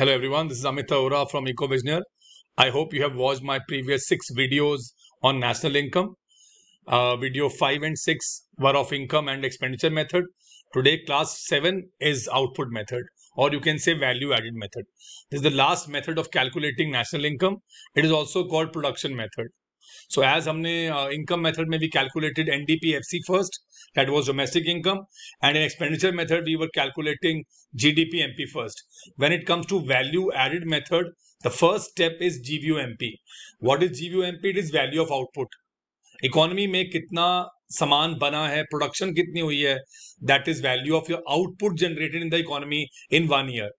Hello everyone, this is Amit Arora from EcoVisioner. I hope you have watched my previous six videos on national income. Uh, video 5 and 6 were of income and expenditure method. Today class 7 is output method or you can say value added method. This is the last method of calculating national income. It is also called production method. So as हमने income uh, method में we calculated NDPFC first that was domestic income and in expenditure method we were calculating GDP MP first when it comes to value added method the first step is GVO MP what is GVO MP it is value of output economy में कितना सामान बना है production कितनी हुई है that is value of your output generated in the economy in one year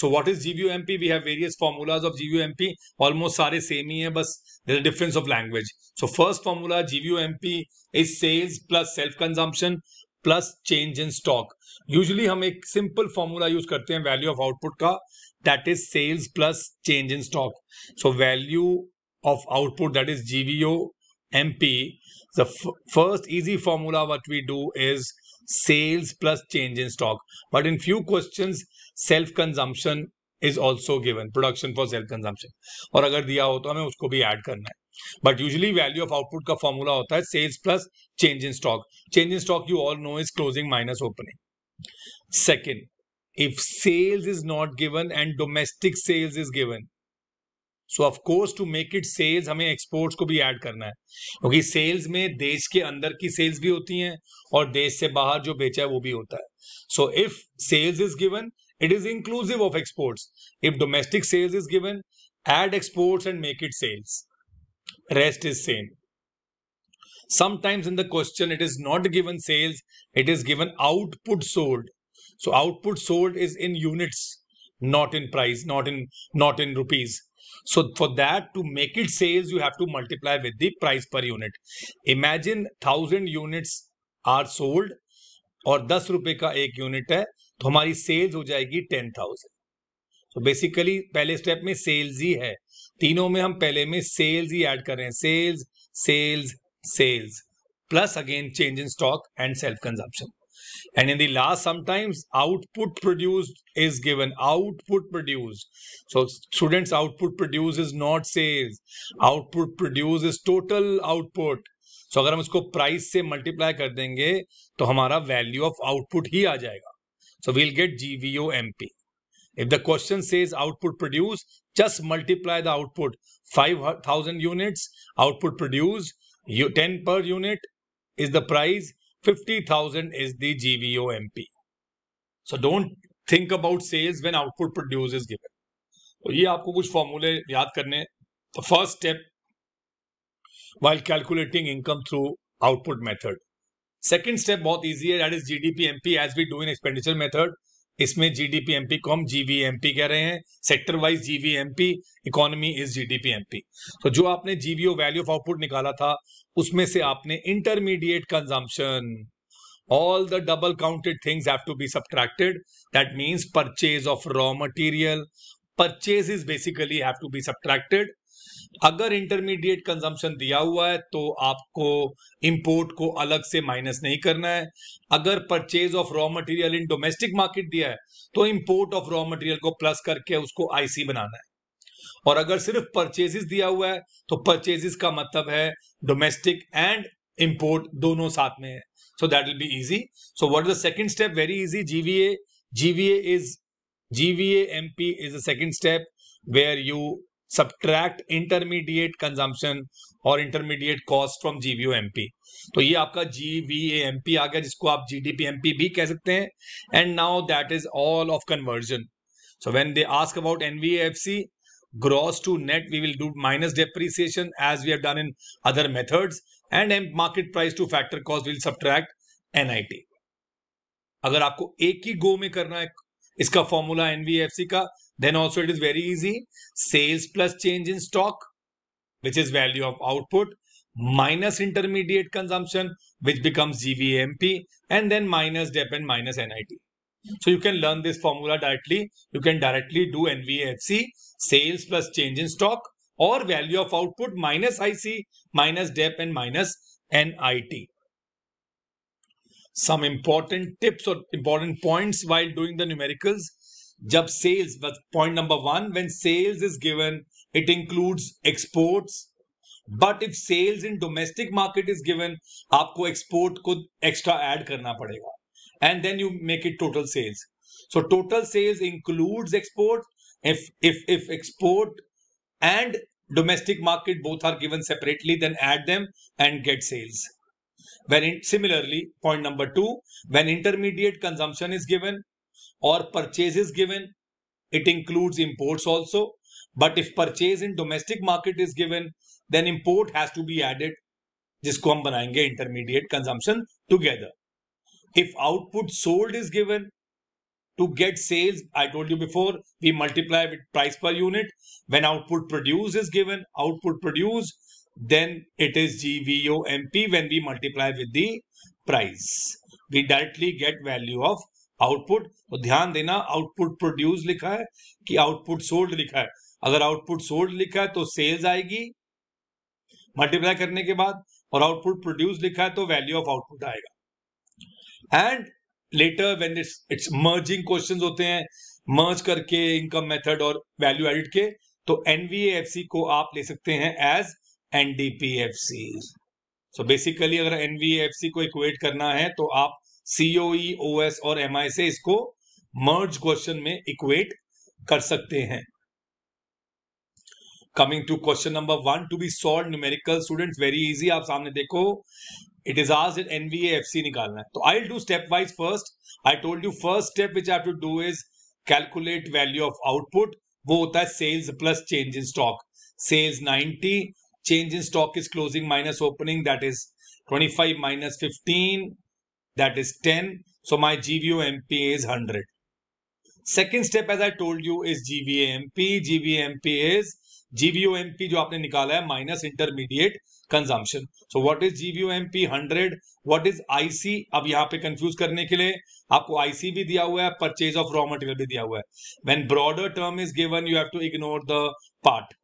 so what is GVO M P we have various formulas of GVO M P almost सारे same ही है बस difference of language so first formula GVO M P is sales plus self consumption plus change in stock usually हम एक simple formula use करते हैं value of output का that is sales plus change in stock so value of output that is GVO M P the first easy formula what we do is sales plus change in stock but in few question self consumption is also given production for self consumption और अगर दिया हो तो हमें उसको भी add करना है but usually value of output का फॉर्मूला होता है sales plus change in stock change in stock you all know is closing minus opening second if sales is not given and domestic sales is given so of course to make it sales हमें exports को भी add करना है क्योंकि okay, sales में देश के अंदर की sales भी होती हैं और देश से बाहर जो बेचा है वो भी होता है so if sales is given It is inclusive of exports. If domestic sales is given, add exports and make it sales. Rest is same. Sometimes in the question, it is not given sales, it is given output sold. So output sold is in units, not in price, not in not in rupees. So for that to make it sales, you have to multiply with the price per unit. Imagine thousand units are sold or 10 rupees ka ek unit hai. तो हमारी sales हो जाएगी ten thousand तो basically पहले step में sales ही है तीनों में हम पहले में सेल्स ही ऐड कर रहे हैं sales sales sales plus again change in stock and self consumption and in the last sometimes output produce is given output produced so students output produce is not sales output produce is total output so अगर हम इसको price से multiply कर देंगे तो हमारा value of output ही आ जाएगा So we'll get GVOMP. If the question says output produced, just multiply the output 5,000 units, output produced, 10 per unit is the price, 50,000 is the GVOMP. So don't think about sales when output produced is given. तो ये आपको कुछ फॉर्मूले याद The first step while calculating income through output method. Second step बहुत easy है that is G D GDPMP as we do in expenditure method इसमें G D जीडीपीएमपी को हम जीवीएमपी कह रहे हैं sector wise GVMP economy is G D GDPMP तो जो आपने जीबीओ वैल्यू ऑफ आउटपुट निकाला था उसमें से आपने intermediate consumption all the double counted things have to be be that means purchase of raw raw purchase is basically have to be subtracted अगर intermediate consumption दिया हुआ है तो आपको इंपोर्ट को अलग से माइनस नहीं करना है अगर purchase of raw material in domestic market दिया है तो इंपोर्ट ऑफ रॉ मटेरियल को प्लस करके उसको आईसी बनाना है और अगर सिर्फ परचेजेस दिया हुआ है तो परचेजेस का मतलब है डोमेस्टिक एंड इंपोर्ट दोनों साथ में है so that will be easy so what is the second step very easy GVA GVA is GVA MP is the second step where you subtract intermediate consumption और intermediate cost from GVO GVOMP तो ये आपका जीवीएएमपी आ गया जिसको आप जीडीपीएमपी भी कह सकते हैं and now that is all of conversion so when they ask about NVFC gross to net we will do minus depreciation as we have done in other methods and market price to factor cost will subtract NIT अगर आपको एक ही गो में करना है इसका formula NVFC का Then also it is very easy. Sales plus change in stock, which is value of output, minus intermediate consumption, which becomes GVMP, and then minus DEP and minus NIT. So you can learn this formula directly. You can directly do NVAC, sales plus change in stock, or value of output minus IC, minus DEP, and minus NIT. Some important tips or important points while doing the numericals jab sales, but point number one, when sales is given, it includes exports. But if sales in domestic market is given, आपको export को extra add करना पड़ेगा. And then you make it total sales. So total sales includes export. If export and domestic market both are given separately, then add them and get sales. similarly, point number two, when intermediate consumption is given, or purchase is given, it includes imports also. But if purchase in domestic market is given, then import has to be added, जिसको हम बनाएंगे intermediate consumption together. If output sold is given, to get sales, I told you before, we multiply with price per unit. When output produced is given, output produced, then it is GVOMP when we multiply with the price. We directly get value of output और ध्यान देना output produce लिखा है कि output sold लिखा है अगर output sold लिखा है तो सेल्स आएगी मल्टीप्लाई करने के बाद और आउटपुट प्रोड्यूस लिखा है तो वैल्यू ऑफ आउटपुट आएगा and later when it's it's merging questions होते हैं मर्ज करके इनकम मेथड और वैल्यू एडिट के तो एनवीएफसी को आप ले सकते हैं एज एनडीपीएफसी सो बेसिकली अगर एनवीएफसी को इक्वेट करना है तो आप सीओई ओएस e, और एम आई से इसको मर्ज क्वेश्चन में इक्वेट कर सकते हैं coming to question number one to be solve numerical student very easy आप सामने देखो इज आज इन एनवीए एफ सी निकालना है तो I do step wise first I told you first step which I to do is calculate value of output वो होता है sales plus change in stock sales ninety change in stock is closing minus opening that is twenty five minus fifteen that is 10. So my GVOMP is 100. Second step as I told you is GVMP GVMP is GVOMP जो आपने निकाला है minus intermediate consumption so what is GVOMP 100 what is IC अब यहाँ पे confuse करने के लिए आपको आईसी भी दिया हुआ है परचेज ऑफ रॉ मटेरियल भी दिया हुआ है when broader term is given you have to ignore the part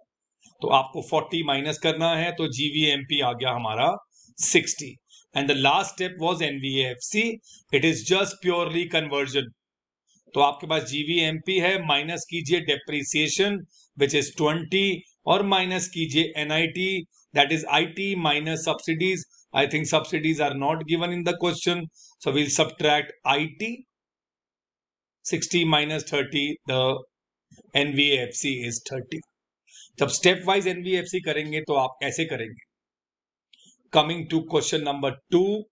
तो आपको 40 माइनस करना है तो जीवीएमपी आ गया हमारा 60 and the last step was NVFC it is just purely conversion तो आपके पास जीवीएमपी है माइनस कीजिए डेप्रिसिएशन विच इज ट्वेंटी और माइनस कीजिए NIT that is IT minus subsidies I think subsidies are not given in the question so we'll I T 60 minus thirty the NVFC is 30 जब step wise NBFC करेंगे तो आप कैसे करेंगे Coming to question number 2.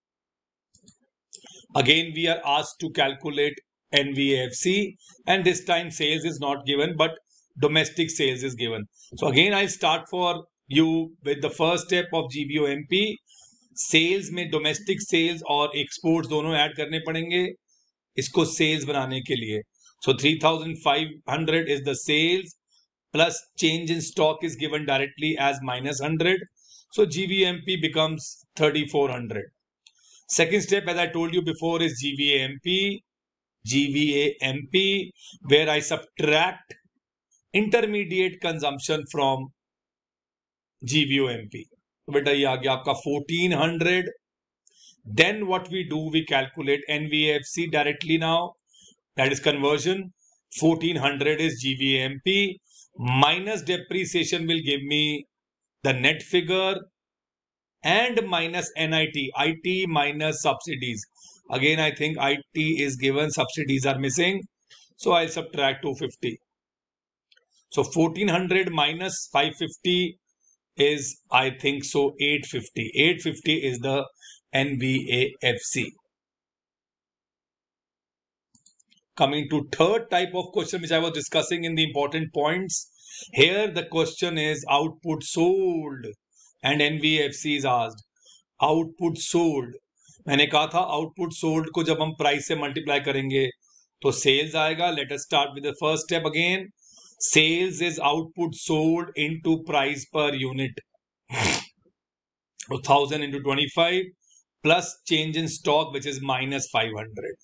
Again, we are asked to calculate nvfc and this time sales is not given but domestic sales is given. So again, I'll start for you with the first step of GBOMP. Sales में domestic sales और exports दोनों add करने पड़ेंगे इसको sales बनाने के लिए so three thousand five hundred is the sales plus change in stock is given directly as minus hundred So GVMP becomes 3400. Second step, as I told you before, is GVA MP, GVA MP, where I subtract intermediate consumption from GVOMP. So, beta ye aage 1400. Then what we do, we calculate NVFC directly now. That is conversion. 1400 is GVMP Minus depreciation will give me the net figure and minus NIT, IT minus subsidies. Again, I think IT is given, subsidies are missing. So I'll subtract 250. So 1400 minus 550 is, I think so, 850. 850 is the NVAFC. Coming to third type of question, which I was discussing in the important points, here the question is output sold and NVFC is asked. Output sold. मैंने कहा था output sold को जब हम price से multiply करेंगे तो sales आएगा. Let us start with the first step again. Sales is output sold into price per unit. 1000 into 25 plus change in stock which is minus 500.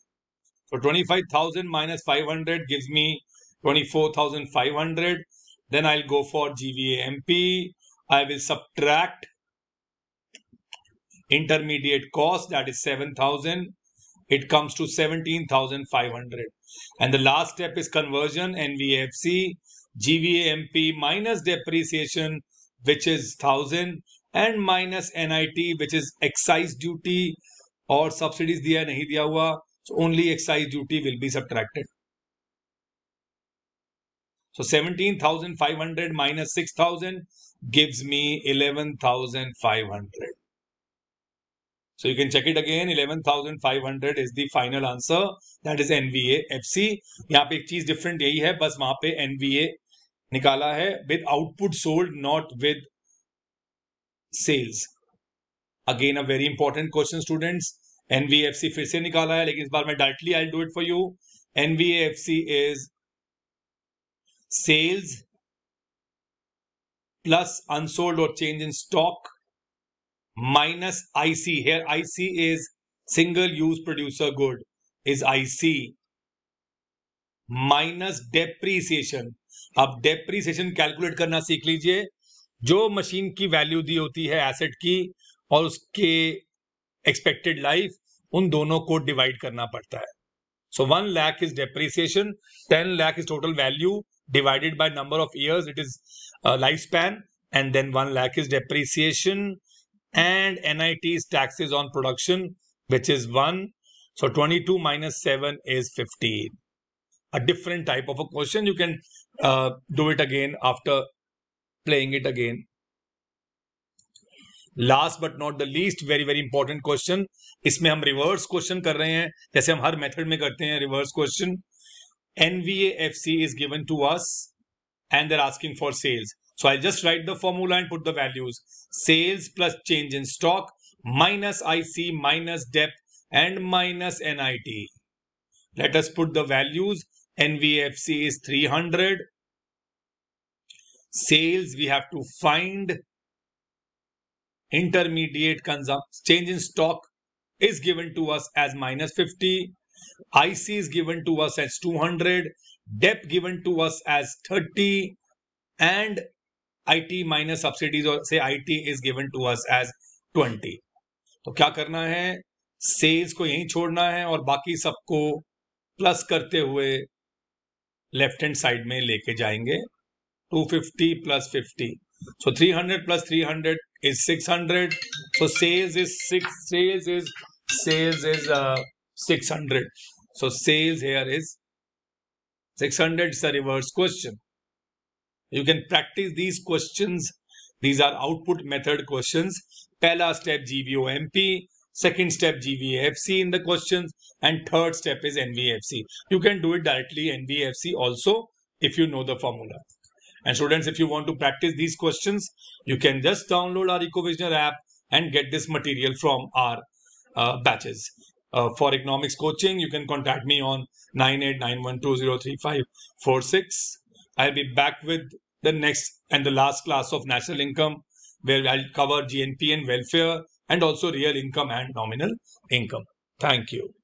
So 25,000 minus 500 gives me 24,500. Then I'll go for GVAMP. I will subtract intermediate cost that is 7,000. It comes to 17,500. And the last step is conversion NVFC, GVAMP minus depreciation which is 1000 and minus NIT which is excise duty or subsidies diya nahi diya hua. So only excise duty will be subtracted. So 17,500 minus 6,000 gives me 11,500. So you can check it again. 11,500 is the final answer. That is NVA FC. यहाँ पे different यही है बस वहां NVA निकाला with output sold not with sales. Again a very important question students. NVFC फिर से निकाला है लेकिन इस बार I directly do it for you. You NVAFC is sales plus unsold or change in stock minus IC. Here IC is single use producer good is IC minus depreciation अब depreciation calculate करना सीख लीजिए जो machine की value दी होती है asset की और उसके एक्सपेक्टेड लाइफ उन दोनों को डिवाइड करना पड़ता है so one lakh is depreciation ten lakh is total value divided by number of years, it is uh, lifespan, and then 1 lakh is depreciation, and NIT is taxes on production, which is 1. So 22 minus 7 is 15. A different type of a question. You can uh, do it again after playing it again. Last but not the least, very very important question. इसमें हम reverse question कर रहे हैं जैसे हम हर method में करते हैं reverse NVAFC is given to us and they're asking for sales. So I'll just write the formula and put the values. Sales plus change in stock minus IC minus depth and minus NIT. Let us put the values. NVFC is 300. Sales we have to find. Intermediate consumption change in stock is given to us as minus 50. IC is given to us as 200, DEP given to us as 30, and IT minus subsidies और से IT is given to us as 20. तो क्या करना है sales को यहीं छोड़ना है और बाकी सबको प्लस करते हुए लेफ्ट हैंड साइड में लेके जाएंगे 250 plus 50. So 300 plus 300 is 600. So sales is six. Sales is sales is uh, 600. So sales here is 600 is a reverse question. You can practice these questions. These are output method questions. Pehla step GVOMP, second step GVFC in the questions and third step is NVFC. You can do it directly NVFC also if you know the formula. And students, if you want to practice these questions, you can just download our EcoVisioner app and get this material from our uh, batches uh, for economics coaching, you can contact me on 9891203546. I'll be back with the next and the last class of national income where I'll cover GNP and welfare and also real income and nominal income. Thank you.